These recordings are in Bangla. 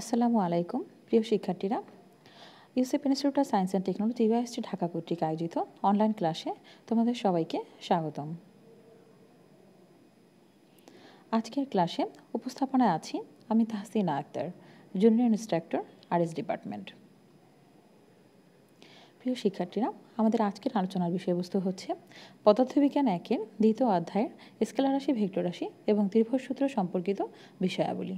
আসসালামু আলাইকুম প্রিয় শিক্ষার্থীরা UCEP institute of science and technology UST Dhaka কর্তৃক আয়োজিত অনলাইন ক্লাসে তোমাদের সবাইকে স্বাগতম আজকের ক্লাসে উপস্থাপনায় আছি আমি Tahsina Akter junior instructor RS department প্রিয় শিক্ষার্থীরা আমাদের আজকের আলোচনার বিষয়বস্তু হচ্ছে পদার্থবিজ্ঞান একের দ্বিতীয় অধ্যায়ের স্কেলারাশি ভেক্টরাশি এবং ত্রিভুজ সূত্র সম্পর্কিত বিষয়াবলী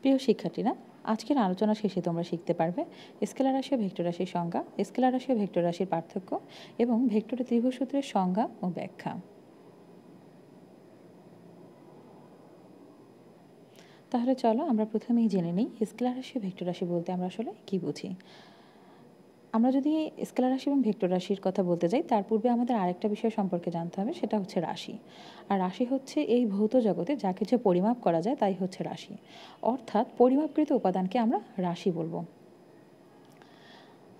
প্রিয় শিক্ষার্থীরা আজকের আলোচনা শেষে তোমরা শিখতে পারবে স্কেলার রাশি ও ভেক্টর রাশির সংজ্ঞা স্কেলার রাশি ও ভেক্টর রাশির পার্থক্য এবং ভেক্টর ত্রিভুজ সূত্রের সংজ্ঞা ও ব্যাখ্যা তাহলে চলো আমরা প্রথমেই জেনে নিই স্কেলার রাশি ভেক্টর রাশি বলতে আমরা আসলে কী বুঝি আমরা যদি স্কেলার রাশি এবং ভেক্টর রাশির কথা বলতে যাই তার পূর্বে আমাদের আরেকটা বিষয় সম্পর্কে জানতে হবে সেটা হচ্ছে রাশি আর রাশি হচ্ছে এই ভৌত জগতে যা কিছু পরিমাপ করা যায় তাই হচ্ছে রাশি অর্থাৎ পরিমাপকৃত উপাদানকে আমরা রাশি বলবো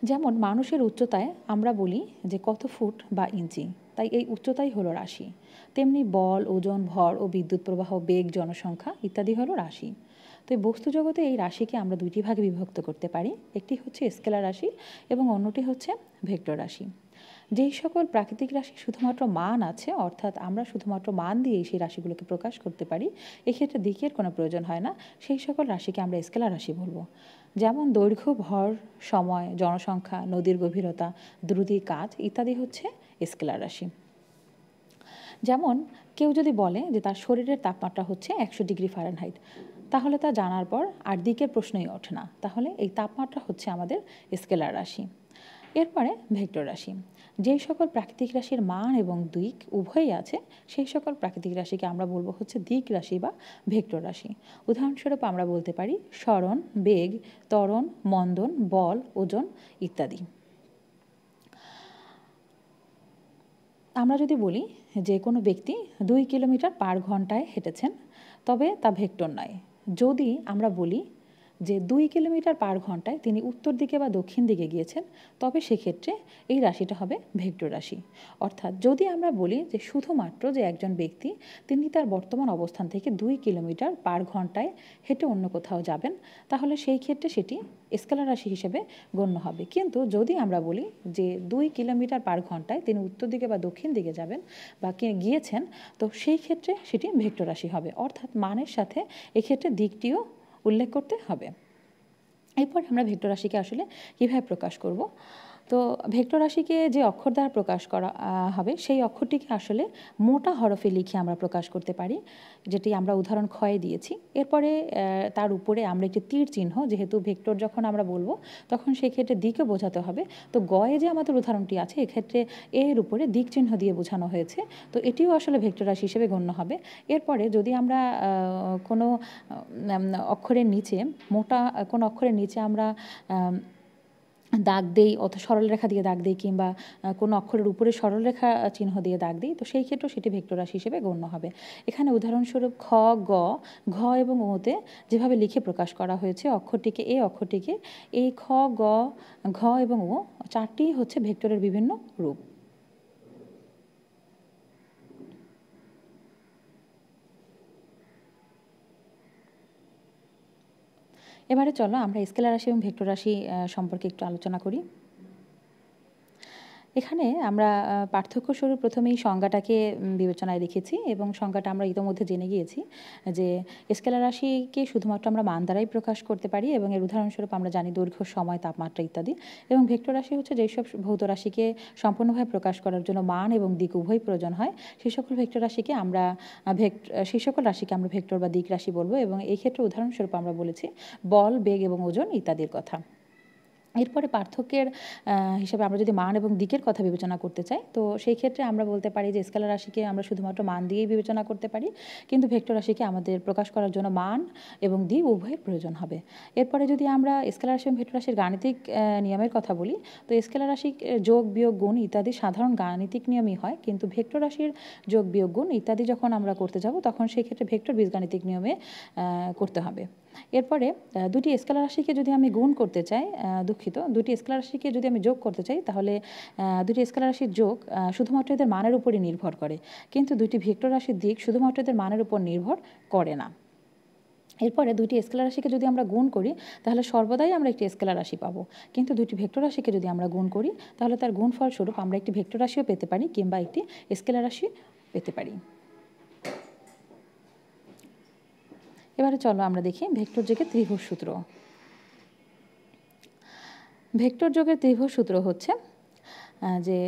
যেমন মানুষের উচ্চতায় আমরা বলি যে কত ফুট বা ইঞ্চি তাই এই উচ্চতাই হলো রাশি তেমনি বল ওজন ভর ও বিদ্যুৎ প্রবাহ বেগ জনসংখ্যা ইত্যাদি হলো রাশি তো এই বস্তু জগতে এই রাশিকে আমরা দুইটি ভাগে বিভক্ত করতে পারি একটি হচ্ছে স্কেলার রাশি এবং অন্যটি হচ্ছে ভেক্টর রাশি যেই সকল প্রাকৃতিক রাশি শুধুমাত্র মান আছে অর্থাৎ আমরা শুধুমাত্র মান দিয়েই সেই রাশিগুলোকে প্রকাশ করতে পারি এক্ষেত্রে দিকের কোনো প্রয়োজন হয় না সেই সকল রাশিকে আমরা স্কেলার রাশি বলবো যেমন দৈর্ঘ্য ভর সময় জনসংখ্যা নদীর গভীরতা দ্রুতি কাজ ইত্যাদি হচ্ছে স্কেলার রাশি যেমন কেউ যদি বলে যে তার শরীরের তাপমাত্রা হচ্ছে একশো ডিগ্রি ফারেনহাইট তাহলে তা জানার পর আর দিকের প্রশ্নই ওঠে না তাহলে এই তাপমাত্রা হচ্ছে আমাদের স্কেলার রাশি এরপরে ভেক্টর রাশি যেই সকল প্রাকৃতিক রাশির মান এবং দিক উভয়ই আছে সেই সকল প্রাকৃতিক রাশিকে আমরা বলবো হচ্ছে দিক রাশি বা ভেক্টর রাশি উদাহরণস্বরূপ আমরা বলতে পারি স্মরণ বেগ ত্বরণ মন্দন বল ওজন ইত্যাদি আমরা যদি বলি যে কোনো ব্যক্তি দুই কিলোমিটার পার ঘন্টায় হেঁটেছেন তবে তা ভেক্টর নয় যদি আমরা বলি যে দুই কিলোমিটার পার ঘন্টায় তিনি উত্তর দিকে বা দক্ষিণ দিকে গিয়েছেন তবে সেক্ষেত্রে এই রাশিটা হবে ভেক্টর রাশি অর্থাৎ যদি আমরা বলি যে শুধুমাত্র যে একজন ব্যক্তি তিনি তার বর্তমান অবস্থান থেকে দুই কিলোমিটার পার ঘন্টায় হেঁটে অন্য কোথাও যাবেন তাহলে সেই ক্ষেত্রে সেটি স্কেলার রাশি হিসেবে গণ্য হবে কিন্তু যদি আমরা বলি যে দুই কিলোমিটার পার ঘন্টায় তিনি উত্তর দিকে বা দক্ষিণ দিকে যাবেন বা গিয়েছেন তো সেই ক্ষেত্রে সেটি ভেক্টর রাশি হবে অর্থাৎ মানের সাথে এক্ষেত্রে দিকটিও উল্লেখ করতে হবে এরপর আমরা ভেক্টর রাশিকে আসলে কীভাবে প্রকাশ করব তো ভেক্টর রাশিকে যে অক্ষর দ্বারা প্রকাশ করা হবে সেই অক্ষরটিকে আসলে মোটা হরফে লিখে আমরা প্রকাশ করতে পারি যেটি আমরা উদাহরণ ক্ষয়ে দিয়েছি এরপরে তার উপরে আমরা একটি তীর চিহ্ন যেহেতু ভেক্টর যখন আমরা বলবো তখন সেক্ষেত্রে দিকে বোঝাতে হবে তো গয়ে যে আমাদের উদাহরণটি আছে এক্ষেত্রে এর উপরে দিক চিহ্ন দিয়ে বোঝানো হয়েছে তো এটিও আসলে ভেক্টর রাশি হিসেবে গণ্য হবে এরপরে যদি আমরা কোনো অক্ষরের নিচে মোটা কোনো অক্ষরের নিচে আমরা দাগ দেই অত সরলরেখা দিয়ে দাগ দেই কিংবা কোনো অক্ষরের উপরে সরলরেখা চিহ্ন দিয়ে দাগ দিই তো সেই ক্ষেত্রেও সেটি ভেক্টর রাশি হিসেবে গণ্য হবে এখানে উদাহরণস্বরূপ খ গ ঘ এবং ওতে যেভাবে লিখে প্রকাশ করা হয়েছে অক্ষরটিকে এ অক্ষরটিকে এই খ গ ঘ এবং ও চারটি হচ্ছে ভেক্টরের বিভিন্ন রূপ এবারে চলো আমরা স্কেলার রাশি এবং ভেক্টর রাশি সম্পর্কে একটু আলোচনা করি এখানে আমরা পার্থক্য শুরু প্রথমেই সংজ্ঞাটাকে বিবেচনায় রেখেছি এবং সংজ্ঞাটা আমরা ইতোমধ্যে জেনে গিয়েছি যে স্কেলার রাশিকে শুধুমাত্র আমরা মান দ্বারাই প্রকাশ করতে পারি এবং এর উদাহরণস্বরূপ আমরা জানি দৈর্ঘ্য সময় তাপমাত্রা ইত্যাদি এবং ভেক্টর রাশি হচ্ছে যেসব ভৌত রাশিকে সম্পূর্ণভাবে প্রকাশ করার জন্য মান এবং দিক উভয় প্রয়োজন হয় সেই সকল ভেক্টর রাশিকে আমরা ভেক্টর সেই সকল রাশিকে আমরা ভেক্টর বা দিক রাশি বলবো এবং এই ক্ষেত্রে উদাহরণস্বরূপ আমরা বলেছি বল বেগ এবং ওজন ইত্যাদির কথা এরপরে পার্থক্যের হিসেবে আমরা যদি মান এবং দিকের কথা বিবেচনা করতে চাই তো সেই ক্ষেত্রে আমরা বলতে পারি যে স্কেলার রাশিকে আমরা শুধুমাত্র মান দিয়েই বিবেচনা করতে পারি কিন্তু ভেক্টর রাশিকে আমাদের প্রকাশ করার জন্য মান এবং দিক উভয়ের প্রয়োজন হবে এরপরে যদি আমরা স্কেলার রাশি এবং ভেক্টর রাশির গাণিতিক নিয়মের কথা বলি তো স্কেলার রাশি যোগ বিয়োগ গুণ ইত্যাদি সাধারণ গাণিতিক নিয়মই হয় কিন্তু ভেক্টর রাশির যোগ বিয়োগ গুণ ইত্যাদি যখন আমরা করতে যাব তখন সেই ক্ষেত্রে ভেক্টর বীজগাণিতিক নিয়মে করতে হবে এরপরে দুটি স্কেলার রাশিকে যদি আমি গুণ করতে চাই দুঃখিত দুটি স্কেলার রাশিকে যদি আমি যোগ করতে চাই তাহলে দুটি স্কেলার রাশির যোগ শুধুমাত্র এদের মানের উপরই নির্ভর করে কিন্তু দুটি ভেক্টর রাশির দিক শুধুমাত্র এদের মানের উপর নির্ভর করে না এরপরে দুটি স্কেলার রাশিকে যদি আমরা গুণ করি তাহলে সর্বদাই আমরা একটি স্কেলার রাশি পাবো কিন্তু দুটি ভেক্টর রাশিকে যদি আমরা গুণ করি তাহলে তার গুণফলস্বরূপ আমরা একটি ভেক্টর রাশিও পেতে পারি কিংবা একটি স্কেলার রাশি পেতে পারি এবারে চলো আমরা দেখি ভেক্টর যোগের ত্রিভুজ সূত্র ভেক্টর যোগের ত্রিভুজ সূত্র হচ্ছে যে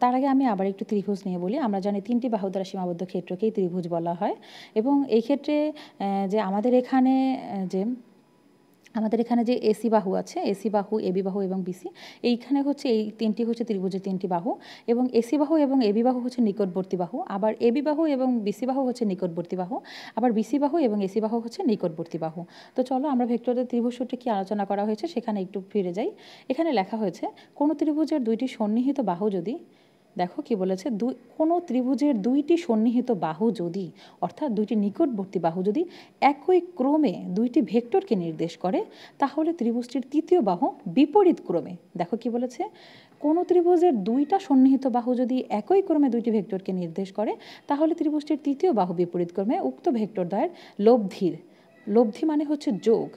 তার আগে আমি আবার একটু ত্রিভুজ নিয়ে বলি আমরা জানি তিনটি বাহু দ্বারা সীমাবদ্ধ ক্ষেত্রকেই ত্রিভুজ বলা হয় এবং এই ক্ষেত্রে যে আমাদের এখানে যে আমাদের এখানে যে এসি বাহু আছে এসি বাহু এবি বাহু এবং বিসি এইখানে হচ্ছে এই তিনটি হচ্ছে ত্রিভুজের তিনটি বাহু এবং এসি বাহু এবং এবি বাহু হচ্ছে নিকটবর্তী বাহু আবার এবি বাহু এবং বিসি বাহু হচ্ছে নিকটবর্তী বাহু আবার বিসি বাহু এবং এসি বাহু হচ্ছে নিকটবর্তী বাহু তো চলো আমরা ভেক্টরের ত্রিভুজ সূত্রে কী আলোচনা করা হয়েছে সেখানে একটু ফিরে যাই এখানে লেখা হয়েছে কোনো ত্রিভুজের দুইটি সন্নিহিত বাহু যদি দেখো কি বলেছে দুই কোনো ত্রিভুজের দুইটি সন্নিহিত বাহু যদি অর্থাৎ দুইটি নিকটবর্তী বাহু যদি একই ক্রমে দুইটি ভেক্টরকে নির্দেশ করে তাহলে ত্রিভুজটির তৃতীয় বাহু বিপরীত ক্রমে দেখো কি বলেছে কোন ত্রিভুজের দুইটা সন্নিহিত বাহু যদি একই ক্রমে দুইটি ভেক্টরকে নির্দেশ করে তাহলে ত্রিভুজটির তৃতীয় বাহু বিপরীত ক্রমে উক্ত ভেক্টর দ্বয়ের লব্ধির লব্ধি মানে হচ্ছে যোগ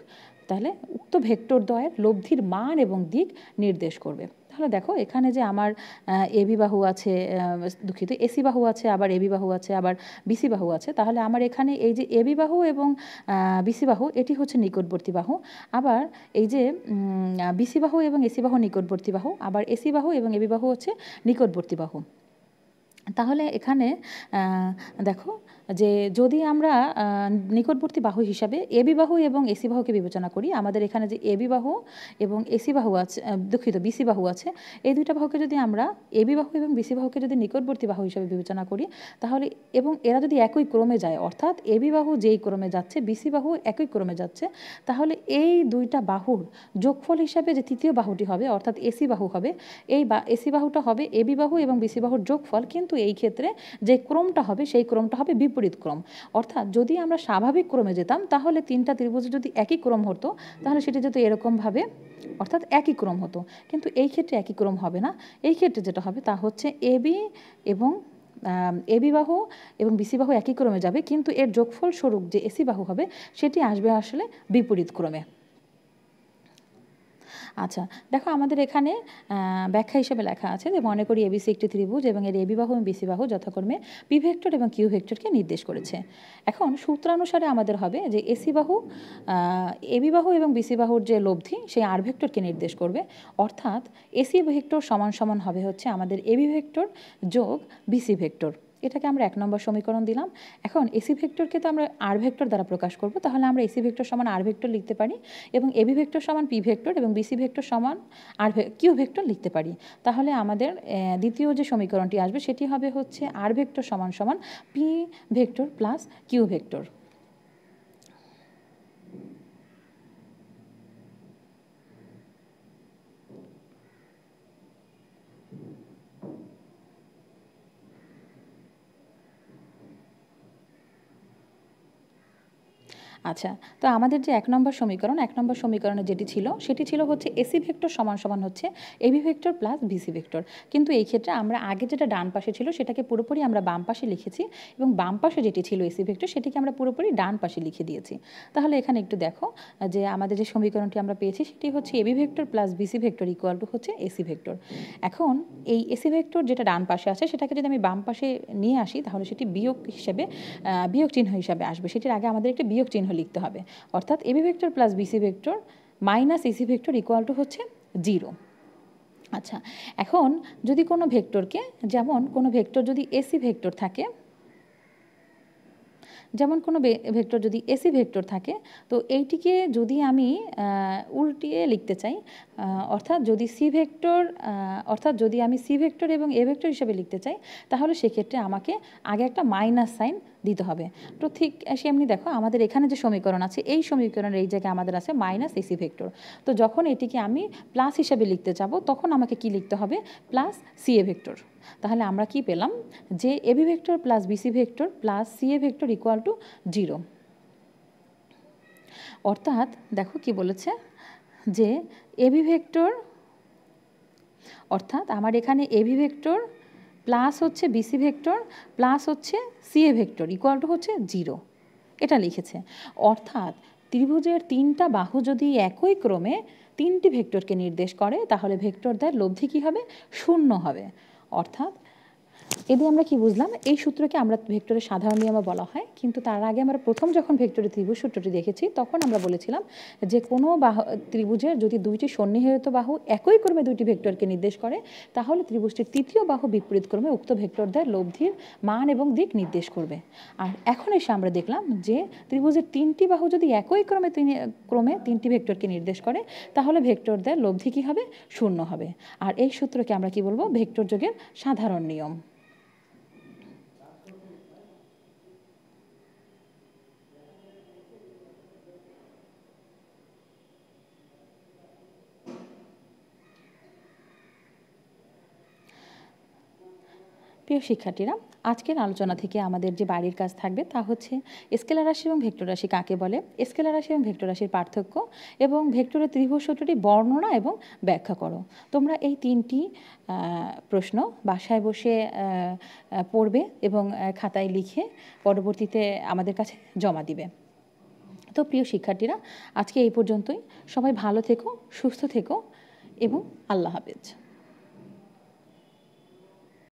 তাহলে উক্ত ভেক্টর দ্বয়ের লব্ধির মান এবং দিক নির্দেশ করবে তাহলে দেখো এখানে যে আমার এবি বাহু আছে দুঃখিত এসি বাহু আছে আবার এবি বাহু আছে আবার বিসি বাহু আছে তাহলে আমার এখানে এই যে এবি বাহু এবং বিসি বাহু এটি হচ্ছে নিকটবর্তী বাহু আবার এই যে বিসি বাহু এবং এসি বাহু নিকটবর্তী বাহু আবার এসি বাহু এবং এবি বাহু হচ্ছে নিকটবর্তী বাহু তাহলে এখানে দেখো যে যদি আমরা নিকটবর্তী বাহু হিসাবে এবি বাহু এবং এসি বাহুকে বিবেচনা করি আমাদের এখানে যে এবি বাহু এবং এসি বাহু আছে দুঃখিত বিসি বাহু আছে এই দুইটা বাহুকে যদি আমরা এবি বাহু এবং বিসি বাহুকে যদি নিকটবর্তী বাহু হিসাবে বিবেচনা করি তাহলে এবং এরা যদি একই ক্রমে যায় অর্থাৎ এবি বাহু যেই ক্রমে যাচ্ছে বিসি বাহু একই ক্রমে যাচ্ছে তাহলে এই দুইটা বাহুর যোগফল হিসাবে যে তৃতীয় বাহুটি হবে অর্থাৎ এসি বাহু হবে এই বা এসি বাহুটা হবে এবি বাহু এবং বিসি বাহুর যোগফল কিন্তু কিন্তু এই ক্ষেত্রে যে ক্রমটা হবে সেই ক্রমটা হবে বিপরীত ক্রম অর্থাৎ যদি আমরা স্বাভাবিক ক্রমে যেতাম তাহলে তিনটা ত্রিভুজ যদি একই ক্রম হতো তাহলে সেটা যেহেতু এরকমভাবে অর্থাৎ একই ক্রম হতো কিন্তু এই ক্ষেত্রে একই ক্রম হবে না এই ক্ষেত্রে যেটা হবে তা হচ্ছে এবি এবং এ বিবাহ এবং বিসি বাহু একই ক্রমে যাবে কিন্তু এর যোগফল স্বরূপ যে এসি বাহু হবে সেটি আসবে আসলে বিপরীত ক্রমে আচ্ছা দেখো আমাদের এখানে ব্যাখ্যা হিসেবে লেখা আছে যে মনে করি এবিসি একটি ত্রিভুজ এবং এর এবি বাহু এবং বিসি বাহু যথাক্রমে পি ভেক্টর এবং কিউ ভেক্টরকে নির্দেশ করেছে এখন সূত্রানুসারে আমাদের হবে যে এসি বাহু এবি বাহু এবং বিসি বাহুর যে লব্ধি সেই আর ভেক্টরকে নির্দেশ করবে অর্থাৎ এসি ভেক্টর সমান সমান হবে হচ্ছে আমাদের এবি ভেক্টর যোগ বিসি ভেক্টর এটাকে আমরা এক নম্বর সমীকরণ দিলাম এখন এসি ভেক্টরকে তো আমরা আর ভেক্টর দ্বারা প্রকাশ করব তাহলে আমরা এসি ভেক্টর সমান আর ভেক্টর লিখতে পারি এবং এবি ভেক্টর সমান পি ভেক্টর এবং বিসি ভেক্টর সমান আর কিউ ভেক্টর লিখতে পারি তাহলে আমাদের দ্বিতীয় যে সমীকরণটি আসবে সেটি হবে হচ্ছে আর ভেক্টর সমান সমান P vector plus Q vector আচ্ছা তো আমাদের যে এক নম্বর সমীকরণ এক নম্বর সমীকরণে যেটি ছিল সেটি ছিল হচ্ছে এসি ভেক্টর সমান সমান হচ্ছে AB vector plus BC vector কিন্তু এই ক্ষেত্রে আমরা আগে যেটা ডান পাশে ছিল সেটাকে পুরোপুরি আমরা বাম পাশে লিখেছি এবং বাম পাশে যেটি ছিল এসি ভেক্টর সেটিকে আমরা পুরোপুরি ডান পাশে লিখে দিয়েছি তাহলে এখানে একটু দেখো যে আমাদের যে সমীকরণটি আমরা পেয়েছি সেটি হচ্ছে AB vector plus BC vector equal to হচ্ছে এসি ভেক্টর এখন এই এসি ভেক্টর যেটা ডান পাশে আছে সেটাকে যদি আমি বাম পাশে নিয়ে আসি তাহলে সেটি বিয়োগ হিসেবে বিয়োগ চিহ্ন হিসাবে আসবে সেটির আগে আমাদের একটি বিয়োগ চিহ্ন লিখতে হবে অর্থাৎ AB vector plus BC vector minus AC vector equal to হচ্ছে জিরো আচ্ছা এখন যদি কোনো ভেক্টরকে যেমন কোনো ভেক্টর যদি এসি ভেক্টর থাকে যেমন কোনো ভেক্টর যদি এসি ভেক্টর থাকে তো এইটিকে যদি আমি উল্টিয়ে লিখতে চাই অর্থাৎ যদি সি ভেক্টর অর্থাৎ যদি আমি সি ভেক্টর এবং এ ভেক্টর হিসেবে লিখতে চাই তাহলে সেক্ষেত্রে আমাকে আগে একটা মাইনাস সাইন দিতে হবে তো ঠিক সেমনি দেখো আমাদের এখানে যে সমীকরণ আছে এই সমীকরণের এই জায়গায় আমাদের আছে মাইনাস এসি ভেক্টর তো যখন এটিকে আমি প্লাস হিসেবে লিখতে যাব তখন আমাকে কি লিখতে হবে প্লাস সি এ ভেক্টর তাহলে আমরা কি পেলাম যে AB vector plus BC vector plus C A vector equal to zero অর্থাৎ দেখো কি বলেছে যে এবি ভেক্টর অর্থাৎ আমার এখানে এবি ভেক্টর প্লাস হচ্ছে বিসি ভেক্টর প্লাস হচ্ছে সিএ ভেক্টর ইকুয়াল টু হচ্ছে জিরো এটা লিখেছে অর্থাৎ ত্রিভুজের তিনটা বাহু যদি একই ক্রমে তিনটি ভেক্টরকে নির্দেশ করে তাহলে ভেক্টরদের লব্ধি কী হবে শূন্য হবে অর্থাৎ এদি আমরা কি বুঝলাম এই সূত্রকে আমরা ভেক্টরের সাধারণ নিয়মে বলা হয় কিন্তু তার আগে আমরা প্রথম যখন ভেক্টরের ত্রিভুজ সূত্রটি দেখেছি তখন আমরা বলেছিলাম যে কোনো বাহু ত্রিভুজের যদি দুইটি সন্নিহিত বাহু একই ক্রমে দুইটি ভেক্টরকে নির্দেশ করে তাহলে ত্রিভুজটির তৃতীয় বাহু বিপরীত ক্রমে উক্ত ভেক্টর দেয় লব্ধির মান এবং দিক নির্দেশ করবে আর এখন এসে আমরা দেখলাম যে ত্রিভুজের তিনটি বাহু যদি একই ক্রমে তিনি ক্রমে তিনটি ভেক্টরকে নির্দেশ করে তাহলে ভেক্টর দেয় লব্ধি কী হবে শূন্য হবে আর এই সূত্রকে আমরা কি বলবো ভেক্টর যোগের সাধারণ নিয়ম প্রিয় শিক্ষার্থীরা আজকের আলোচনা থেকে আমাদের যে বাড়ির কাজ থাকবে তা হচ্ছে স্কেলার রাশি এবং ভেক্টর রাশি কাকে বলে স্কেলার রাশি এবং ভেক্টর রাশির পার্থক্য এবং ভেক্টরের ত্রিভুজ সূত্রটি বর্ণনা এবং ব্যাখ্যা করো তোমরা এই তিনটি প্রশ্ন বাসায় বসে পড়বে এবং খাতায় লিখে পরবর্তীতে আমাদের কাছে জমা দিবে তো প্রিয় শিক্ষার্থীরা আজকে এই পর্যন্তই সবাই ভালো থেকো সুস্থ থেকো এবং আল্লাহ হাফেজ